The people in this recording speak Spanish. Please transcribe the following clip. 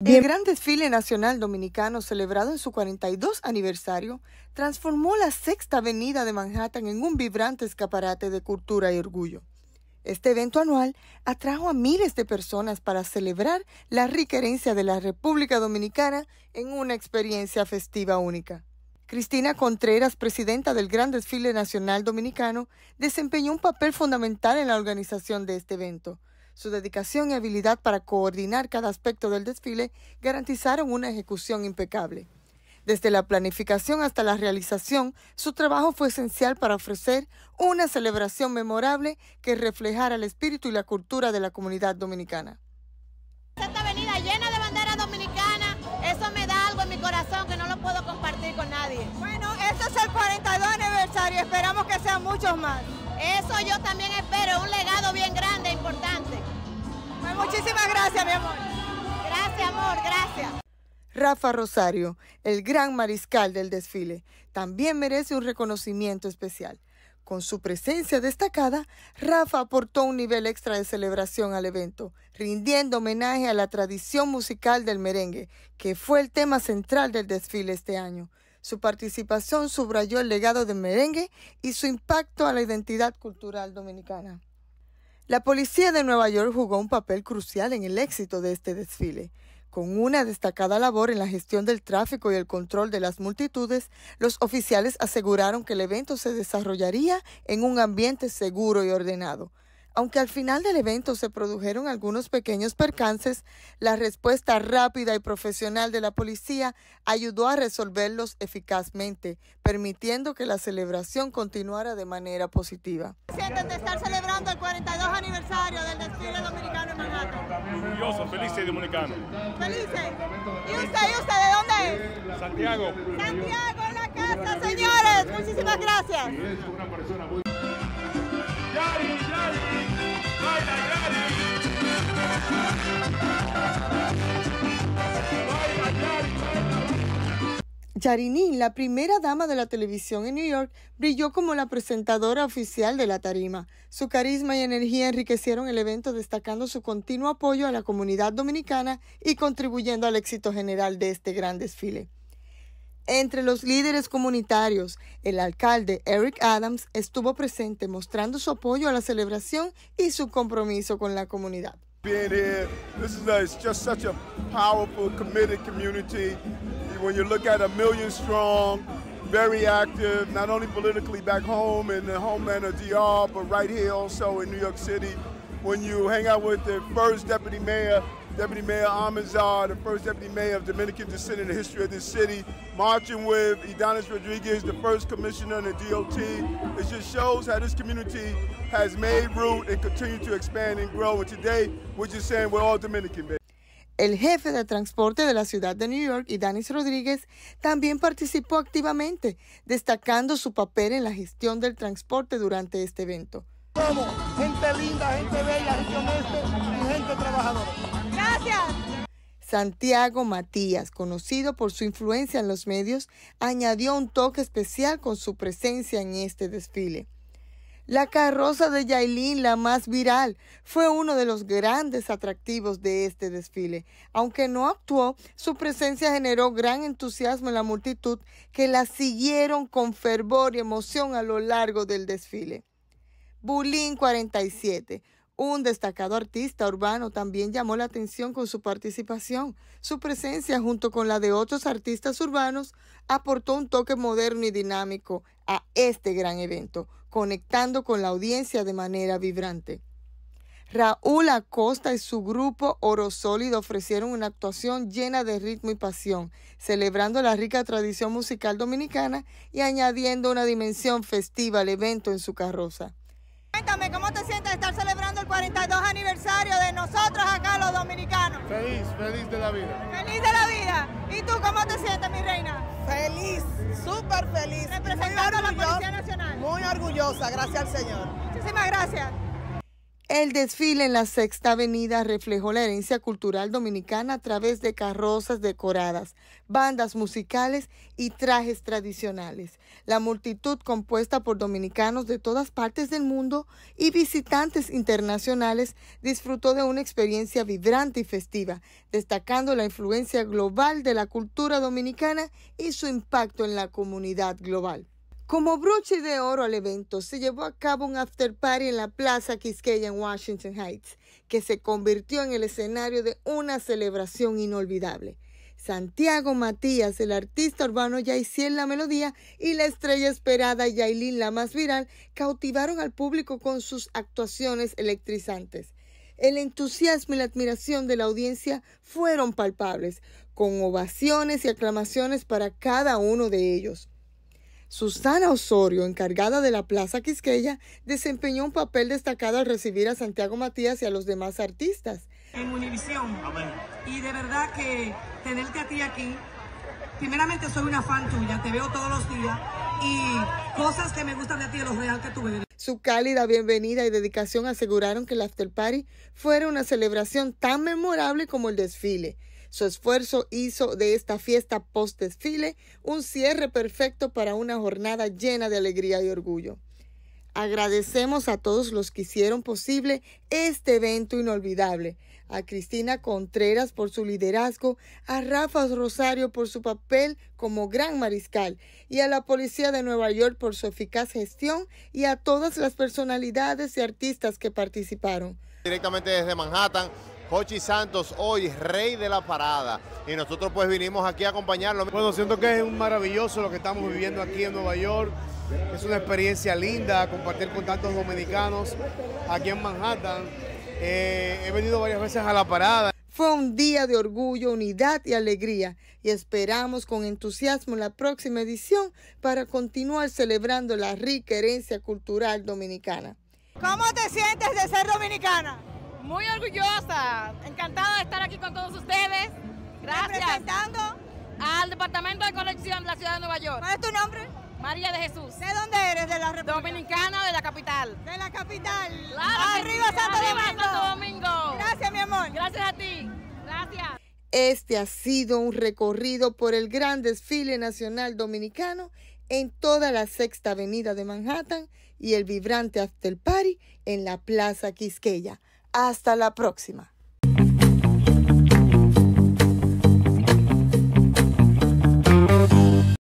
El gran desfile nacional dominicano celebrado en su 42 aniversario transformó la sexta avenida de Manhattan en un vibrante escaparate de cultura y orgullo. Este evento anual atrajo a miles de personas para celebrar la rica herencia de la República Dominicana en una experiencia festiva única. Cristina Contreras, presidenta del Gran Desfile Nacional Dominicano, desempeñó un papel fundamental en la organización de este evento, su dedicación y habilidad para coordinar cada aspecto del desfile garantizaron una ejecución impecable. Desde la planificación hasta la realización, su trabajo fue esencial para ofrecer una celebración memorable que reflejara el espíritu y la cultura de la comunidad dominicana. Esta avenida llena de bandera dominicana, eso me da algo en mi corazón que no lo puedo compartir con nadie. Bueno, este es el 42 aniversario, esperamos que sean muchos más. Eso yo también espero, un legado bien grande, e importante. Pues muchísimas gracias, mi amor. Gracias, amor, gracias. Rafa Rosario, el gran mariscal del desfile, también merece un reconocimiento especial. Con su presencia destacada, Rafa aportó un nivel extra de celebración al evento, rindiendo homenaje a la tradición musical del merengue, que fue el tema central del desfile este año. Su participación subrayó el legado de merengue y su impacto a la identidad cultural dominicana. La policía de Nueva York jugó un papel crucial en el éxito de este desfile. Con una destacada labor en la gestión del tráfico y el control de las multitudes, los oficiales aseguraron que el evento se desarrollaría en un ambiente seguro y ordenado. Aunque al final del evento se produjeron algunos pequeños percances, la respuesta rápida y profesional de la policía ayudó a resolverlos eficazmente, permitiendo que la celebración continuara de manera positiva. Sienten de estar celebrando el 42 aniversario del desfile dominicano en Manhattan. Orgulloso, felices y dominicano. Felices. ¿Y usted, y usted, de dónde es? Santiago. Santiago, en la casa, señores. Muchísimas gracias. Yarinin, la primera dama de la televisión en New York, brilló como la presentadora oficial de la tarima. Su carisma y energía enriquecieron el evento destacando su continuo apoyo a la comunidad dominicana y contribuyendo al éxito general de este gran desfile. Entre los líderes comunitarios, el alcalde Eric Adams estuvo presente mostrando su apoyo a la celebración y su compromiso con la comunidad. being here. This is a, it's just such a powerful, committed community. When you look at a million strong, very active, not only politically back home in the homeland of DR, but right here also in New York City. When you hang out with the first deputy mayor Deputy Mayor Amazar, the first Deputy Mayor of Dominican descent in the history of this city, marching with Idanis Rodriguez, the first commissioner in the DOT. It just shows how this community has made root and continued to expand and grow. And today, we're just saying we're all Dominican, baby. El jefe de transporte de la ciudad de New York, Idanis Rodríguez, también participó activamente, destacando su papel en la gestión del transporte durante este evento. Como gente linda, gente bella, gente honesta y gente trabajadora. Santiago Matías, conocido por su influencia en los medios, añadió un toque especial con su presencia en este desfile. La carroza de Yailin, la más viral, fue uno de los grandes atractivos de este desfile. Aunque no actuó, su presencia generó gran entusiasmo en la multitud que la siguieron con fervor y emoción a lo largo del desfile. Bulín 47 un destacado artista urbano también llamó la atención con su participación. Su presencia, junto con la de otros artistas urbanos, aportó un toque moderno y dinámico a este gran evento, conectando con la audiencia de manera vibrante. Raúl Acosta y su grupo Oro Sólido ofrecieron una actuación llena de ritmo y pasión, celebrando la rica tradición musical dominicana y añadiendo una dimensión festiva al evento en su carroza. Cuéntame, ¿cómo te sientes de estar celebrando el 42 aniversario de nosotros acá, los dominicanos? Feliz, feliz de la vida. Feliz de la vida. ¿Y tú cómo te sientes, mi reina? Feliz, súper feliz. Representando a la Policía Nacional. Muy orgullosa, gracias al Señor. Muchísimas gracias. El desfile en la Sexta Avenida reflejó la herencia cultural dominicana a través de carrozas decoradas, bandas musicales y trajes tradicionales. La multitud compuesta por dominicanos de todas partes del mundo y visitantes internacionales disfrutó de una experiencia vibrante y festiva, destacando la influencia global de la cultura dominicana y su impacto en la comunidad global. Como broche de oro al evento, se llevó a cabo un after party en la Plaza Quisqueya en Washington Heights, que se convirtió en el escenario de una celebración inolvidable. Santiago Matías, el artista urbano Yaisiel La Melodía y la estrella esperada Yailin La Más Viral cautivaron al público con sus actuaciones electrizantes. El entusiasmo y la admiración de la audiencia fueron palpables, con ovaciones y aclamaciones para cada uno de ellos. Susana Osorio, encargada de la Plaza Quisqueya, desempeñó un papel destacado al recibir a Santiago Matías y a los demás artistas. En Univisión. Y de verdad que tenerte a ti aquí, primeramente soy una fan tuya, te veo todos los días y cosas que me gustan de ti, lo real que tú Su cálida bienvenida y dedicación aseguraron que el after party fuera una celebración tan memorable como el desfile. Su esfuerzo hizo de esta fiesta post-desfile un cierre perfecto para una jornada llena de alegría y orgullo. Agradecemos a todos los que hicieron posible este evento inolvidable. A Cristina Contreras por su liderazgo, a Rafa Rosario por su papel como gran mariscal y a la Policía de Nueva York por su eficaz gestión y a todas las personalidades y artistas que participaron. Directamente desde Manhattan, Hochi Santos, hoy rey de la parada. Y nosotros pues vinimos aquí a acompañarlo. Bueno, siento que es un maravilloso lo que estamos viviendo aquí en Nueva York. Es una experiencia linda compartir con tantos dominicanos aquí en Manhattan. Eh, he venido varias veces a la parada. Fue un día de orgullo, unidad y alegría y esperamos con entusiasmo la próxima edición para continuar celebrando la rica herencia cultural dominicana. ¿Cómo te sientes de ser dominicana? Muy orgullosa, encantada de estar aquí con todos ustedes. Gracias. Representando al Departamento de Colección de la Ciudad de Nueva York. ¿Cuál es tu nombre? María de Jesús. ¿De dónde eres? De la República Dominicana, de la capital. De la capital. Ah, arriba Santo arriba Domingo. Santo Domingo. Gracias, mi amor. Gracias a ti. Gracias. Este ha sido un recorrido por el gran desfile nacional dominicano en toda la Sexta Avenida de Manhattan y el vibrante After Party en la Plaza Quisqueya. Hasta la próxima.